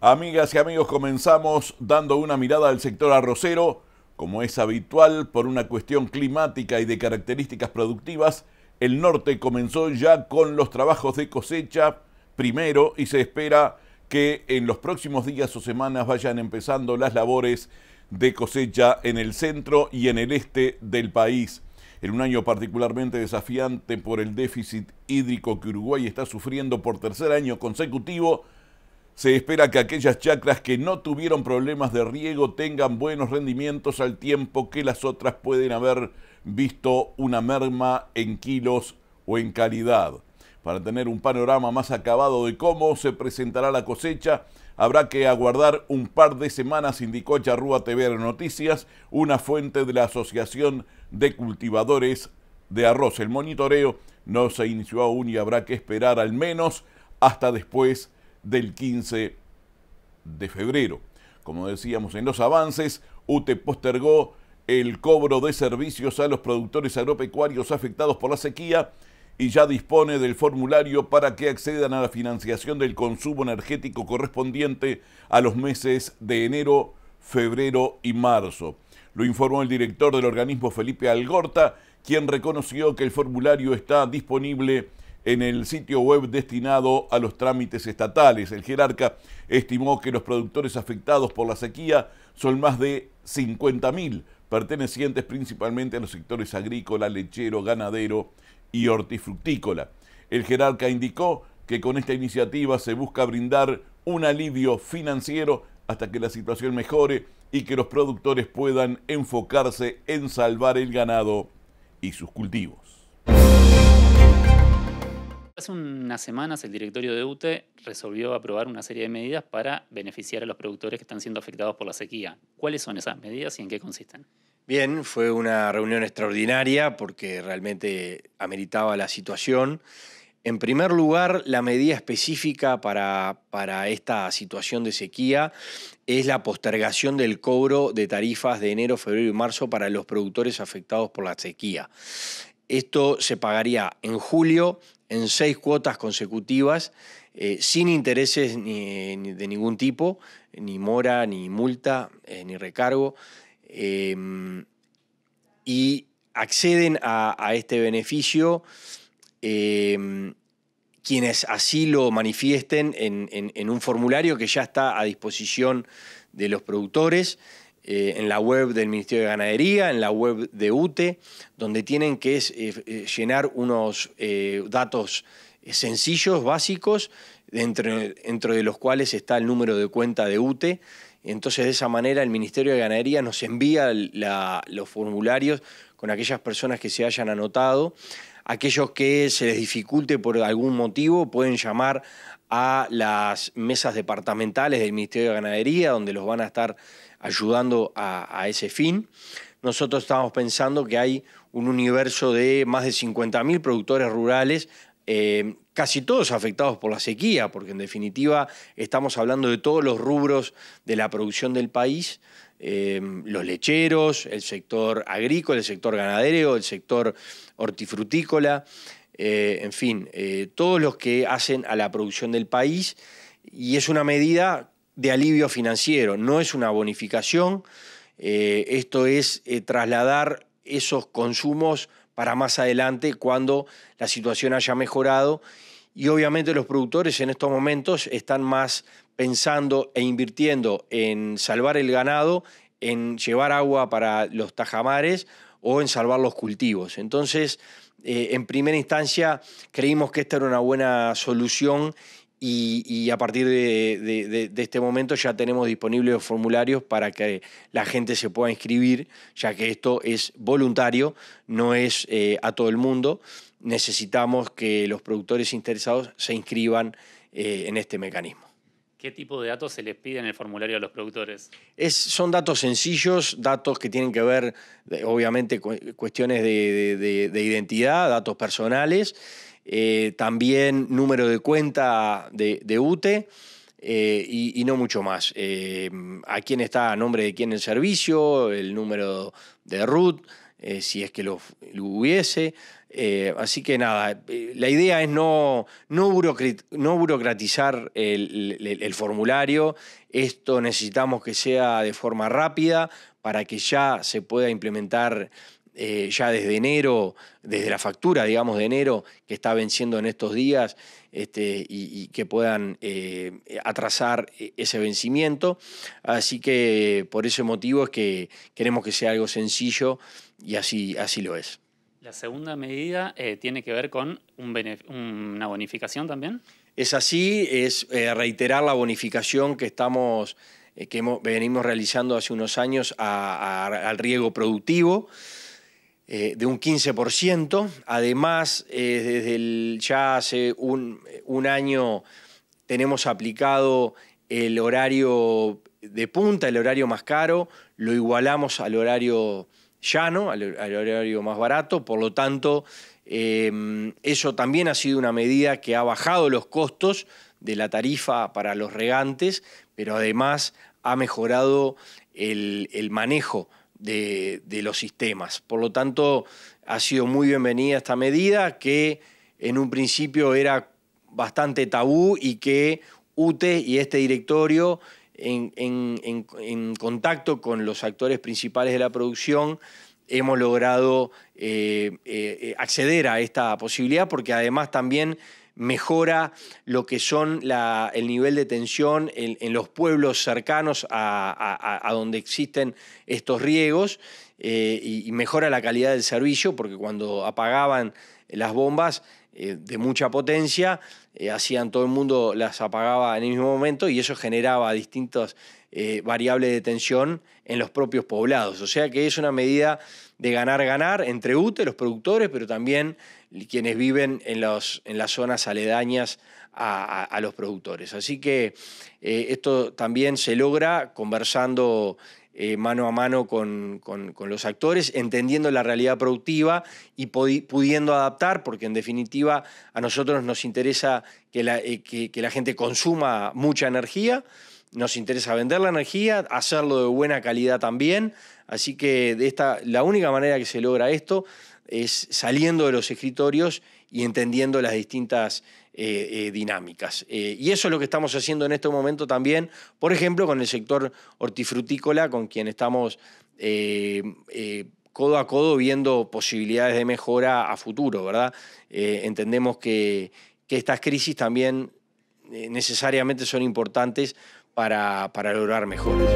Amigas y amigos, comenzamos dando una mirada al sector arrocero. Como es habitual, por una cuestión climática y de características productivas, el norte comenzó ya con los trabajos de cosecha primero y se espera que en los próximos días o semanas vayan empezando las labores de cosecha en el centro y en el este del país en un año particularmente desafiante por el déficit hídrico que Uruguay está sufriendo por tercer año consecutivo, se espera que aquellas chacras que no tuvieron problemas de riego tengan buenos rendimientos al tiempo que las otras pueden haber visto una merma en kilos o en calidad. Para tener un panorama más acabado de cómo se presentará la cosecha, Habrá que aguardar un par de semanas, indicó Charrúa TV Noticias, una fuente de la Asociación de Cultivadores de Arroz. El monitoreo no se inició aún y habrá que esperar al menos hasta después del 15 de febrero. Como decíamos en los avances, UTE postergó el cobro de servicios a los productores agropecuarios afectados por la sequía y ya dispone del formulario para que accedan a la financiación del consumo energético correspondiente a los meses de enero, febrero y marzo. Lo informó el director del organismo Felipe Algorta, quien reconoció que el formulario está disponible en el sitio web destinado a los trámites estatales. El jerarca estimó que los productores afectados por la sequía son más de 50.000, pertenecientes principalmente a los sectores agrícola, lechero, ganadero y hortifrutícola. El jerarca indicó que con esta iniciativa se busca brindar un alivio financiero hasta que la situación mejore y que los productores puedan enfocarse en salvar el ganado y sus cultivos. Hace unas semanas el directorio de UTE resolvió aprobar una serie de medidas para beneficiar a los productores que están siendo afectados por la sequía. ¿Cuáles son esas medidas y en qué consisten? Bien, fue una reunión extraordinaria porque realmente ameritaba la situación. En primer lugar, la medida específica para, esta situación de sequía es la postergación del cobro de tarifas de enero, febrero y marzo para los productores afectados por la sequía. Esto se pagaría en julio en seis cuotas consecutivas, eh, sin intereses de ningún tipo, ni mora, ni multa, eh, ni recargo. Em, y acceden a, este beneficio em, quienes así lo manifiesten en, un formulario que ya está a disposición de los productores, eh, en la web del Ministerio de Ganadería, en la web de UTE, donde tienen que eh, eh, llenar unos datos sencillos, básicos, dentro de los cuales está el número de cuenta de UTE entonces, de esa manera, el Ministerio de Ganadería nos envía los formularios con aquellas personas que se hayan anotado. Aquellos que se les dificulte por algún motivo pueden llamar a las mesas departamentales del Ministerio de Ganadería, donde los van a estar ayudando a, ese fin. Nosotros estamos pensando que hay un universo de más de 50.000 productores rurales eh, casi todos afectados por la sequía, porque en definitiva estamos hablando de todos los rubros de la producción del país, eh, los lecheros, el sector agrícola, el sector ganadero, el sector hortifrutícola, eh, en fin, eh, todos los que hacen a la producción del país y es una medida de alivio financiero, no es una bonificación, esto es trasladar esos consumos para más adelante cuando la situación haya mejorado. Y obviamente los productores en estos momentos están más pensando e invirtiendo en salvar el ganado, en llevar agua para los tajamares o en salvar los cultivos. Entonces, eh, en primera instancia, creímos que esta era una buena solución y, a partir de, este momento ya tenemos disponibles los formularios para que la gente se pueda inscribir, ya que esto es voluntario, no es eh, a todo el mundo. Necesitamos que los productores interesados se inscriban eh, en este mecanismo. ¿Qué tipo de datos se les pide en el formulario a los productores? son datos sencillos, datos que tienen que ver, obviamente, con cuestiones de identidad, datos personales, eh, también número de cuenta de, UTE. Eh, y, no mucho más. Eh, a quién está nombre de quién el servicio, el número de root, si es que lo, hubiese. así que nada, la idea es no, no, burocratizar el formulario. Esto necesitamos que sea de forma rápida para que ya se pueda implementar eh, ya desde enero, desde la factura, digamos, de enero, que está venciendo en estos días, este, y, que puedan eh, atrasar eh, ese vencimiento. Así que por ese motivo es que queremos que sea algo sencillo y así, así lo es. La segunda medida tiene que ver con una bonificación también. Es así, es reiterar la bonificación que estamos que venimos realizando hace unos años al riego productivo. Eh, de un 15%. Además, eh, desde ya hace un, año tenemos aplicado el horario de punta, el horario más caro, lo igualamos al horario llano, al, horario más barato, por lo tanto, em, eso también ha sido una medida que ha bajado los costos de la tarifa para los regantes, pero además ha mejorado el, el manejo de, los sistemas. Por lo tanto, ha sido muy bienvenida esta medida que en un principio era bastante tabú y que UTE y este directorio en, contacto con los actores principales de la producción, hemos logrado eh, eh, acceder a esta posibilidad porque además también mejora lo que son el nivel de tensión en, los pueblos cercanos a, donde existen estos riegos eh, y, mejora la calidad del servicio, porque cuando apagaban las bombas eh, de mucha potencia, eh, hacían todo el mundo las apagaba en el mismo momento y eso generaba distintos eh, variable de tensión en los propios poblados. O sea que es una medida de ganar-ganar entre UTE, los productores, pero también quienes viven en, los, en las zonas aledañas a, los productores. Así que eh, esto también se logra conversando eh, mano a mano con, los actores, entendiendo la realidad productiva y pudiendo adaptar, porque en definitiva a nosotros nos interesa que la, que la gente consuma mucha energía nos interesa vender la energía, hacerlo de buena calidad también. Así que esta, la única manera que se logra esto es saliendo de los escritorios y entendiendo las distintas eh, eh, dinámicas. Eh, y eso es lo que estamos haciendo en este momento también, por ejemplo, con el sector hortifrutícola, con quien estamos codo a codo viendo posibilidades de mejora a futuro, ¿verdad? entendemos que estas crisis también necesariamente son importantes para, lograr mejores.